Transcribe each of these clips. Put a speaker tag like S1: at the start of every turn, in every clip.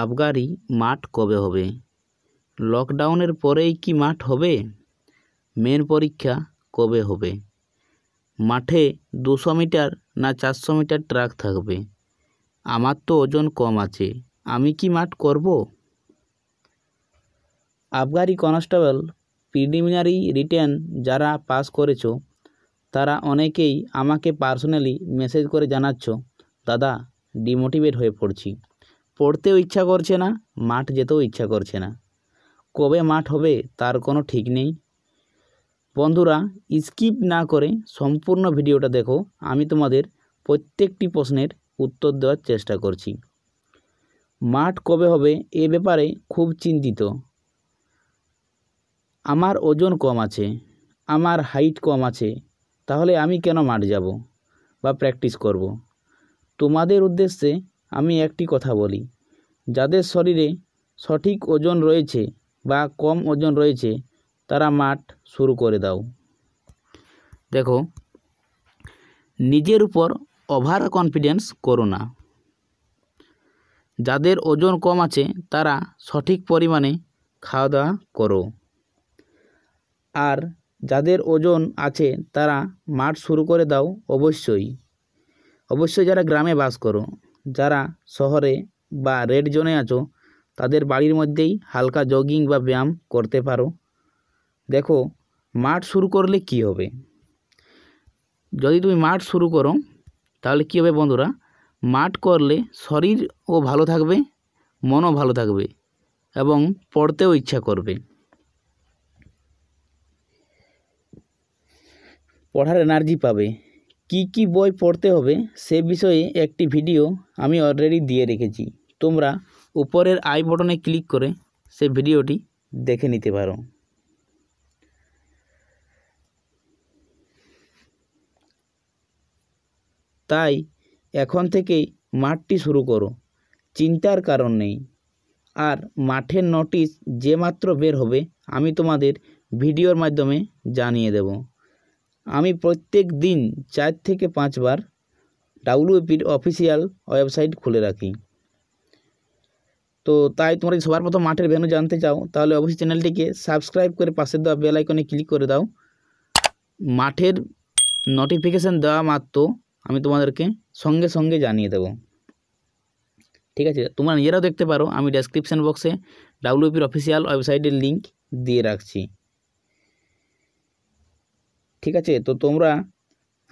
S1: আবগারি মাঠ কবে হবে লকডাউনের পরেই কি মাঠ হবে মেন পরীক্ষা কবে হবে মাঠে দুশো মিটার না চারশো মিটার ট্রাক থাকবে আমার তো ওজন কম আছে আমি কি মাঠ করব আবগারি কনস্টেবল প্রিলিমিনারি রিটার্ন যারা পাস করেছ তারা অনেকেই আমাকে পার্সোনালি মেসেজ করে জানাচ্ছ দাদা ডিমোটিভেট হয়ে পড়ছি পড়তেও ইচ্ছা করছে না মাঠ যেতেও ইচ্ছা করছে না কবে মাঠ হবে তার কোনো ঠিক নেই বন্ধুরা স্কিপ না করে সম্পূর্ণ ভিডিওটা দেখো আমি তোমাদের প্রত্যেকটি প্রশ্নের উত্তর দেওয়ার চেষ্টা করছি মাঠ কবে হবে এ ব্যাপারে খুব চিন্তিত আমার ওজন কম আছে আমার হাইট কম আছে তাহলে আমি কেন মাঠ যাব বা প্র্যাকটিস করব তোমাদের উদ্দেশ্যে আমি একটি কথা বলি যাদের শরীরে সঠিক ওজন রয়েছে বা কম ওজন রয়েছে তারা মাঠ শুরু করে দাও দেখো নিজের উপর ওভার কনফিডেন্স করো না যাদের ওজন কম আছে তারা সঠিক পরিমাণে খাওয়া দাওয়া করো আর যাদের ওজন আছে তারা মাঠ শুরু করে দাও অবশ্যই অবশ্যই যারা গ্রামে বাস করো যারা শহরে বা রেড জোনে আছো তাদের বাড়ির মধ্যেই হালকা জগিং বা ব্যায়াম করতে পারো দেখো মাঠ শুরু করলে কি হবে যদি তুমি মাঠ শুরু করো তাহলে কী হবে বন্ধুরা মাঠ করলে শরীরও ভালো থাকবে মনও ভালো থাকবে এবং পড়তেও ইচ্ছা করবে পড়ার এনার্জি পাবে কি কি বই পড়তে হবে সে বিষয়ে একটি ভিডিও আমি অলরেডি দিয়ে রেখেছি তোমরা উপরের আই বটনে ক্লিক করে সে ভিডিওটি দেখে নিতে পারো তাই এখন থেকেই মাঠটি শুরু করো চিন্তার কারণ নেই আর মাঠের নোটিশ যে মাত্র বের হবে আমি তোমাদের ভিডিওর মাধ্যমে জানিয়ে দেব আমি প্রত্যেক দিন চার থেকে পাঁচবার ডাব্লিউপির অফিসিয়াল ওয়েবসাইট খুলে রাখি তো তাই তোমরা যদি সবার প্রথম মাঠের ভেন্যু জানতে চাও তাহলে অবশ্যই চ্যানেলটিকে সাবস্ক্রাইব করে পাশে দেওয়া বেল আইকনে ক্লিক করে দাও মাঠের নোটিফিকেশান দেওয়া মাত্র আমি তোমাদেরকে সঙ্গে সঙ্গে জানিয়ে দেব ঠিক আছে তোমরা নিজেরাও দেখতে পারো আমি ডেসক্রিপশান বক্সে ডাব্লিউপির অফিসিয়াল ওয়েবসাইটের লিঙ্ক দিয়ে রাখছি ঠিক আছে তো তোমরা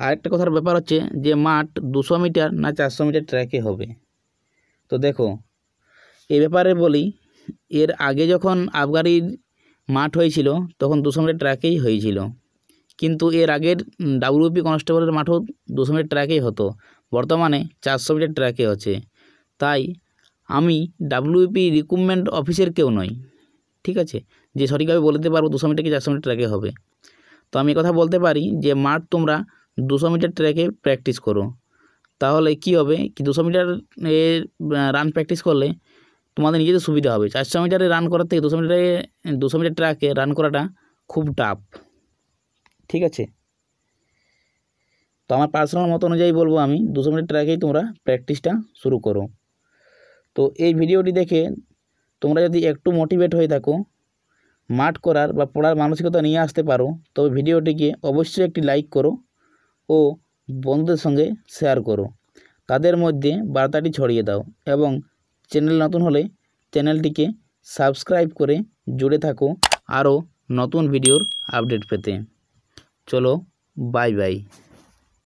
S1: আরেকটা কথার ব্যাপার হচ্ছে যে মাঠ দুশো মিটার না চারশো মিটার ট্র্যাকে হবে তো দেখো এ ব্যাপারে বলি এর আগে যখন আবগারির মাঠ হয়েছিল তখন দুশো মিটার ট্র্যাকেই হয়েছিল কিন্তু এর আগের ডাব্লিউপি কনস্টেবলের মাঠও দুশো মিটার ট্র্যাকেই হতো বর্তমানে চারশো মিটার ট্র্যাকে হচ্ছে তাই আমি ডাব্লিউপি রিক্রুটমেন্ট অফিসের কেউ নই ঠিক আছে যে সঠিকভাবে বলে দিতে পারবো দুশো মিটার কি চারশো মিটার ট্র্যাকে হবে তো আমি কথা বলতে পারি যে মাঠ তোমরা দুশো মিটার ট্র্যাকে প্র্যাকটিস করো তাহলে কি হবে কি দুশো মিটার রান প্র্যাকটিস করলে তোমাদের নিজেদের সুবিধা হবে চারশো মিটারে রান করার থেকে দুশো মিটারে দুশো মিটার ট্র্যাকে রান করাটা খুব টাফ ঠিক আছে তো আমার পার্সোনাল মত অনুযায়ী বলবো আমি দুশো মিটার ট্র্যাকেই তোমরা প্র্যাকটিসটা শুরু করো তো এই ভিডিওটি দেখে তোমরা যদি একটু মোটিভেট হয়ে থাকো মাঠ করার বা পড়ার মানসিকতা নিয়ে আসতে পারো তবে ভিডিওটিকে অবশ্যই একটি লাইক করো ও বন্ধুদের সঙ্গে শেয়ার করো তাদের মধ্যে বার্তাটি ছড়িয়ে দাও এবং চ্যানেল নতুন হলে চ্যানেলটিকে সাবস্ক্রাইব করে জুড়ে থাকো আরও নতুন ভিডিওর আপডেট পেতে চলো বাই বাই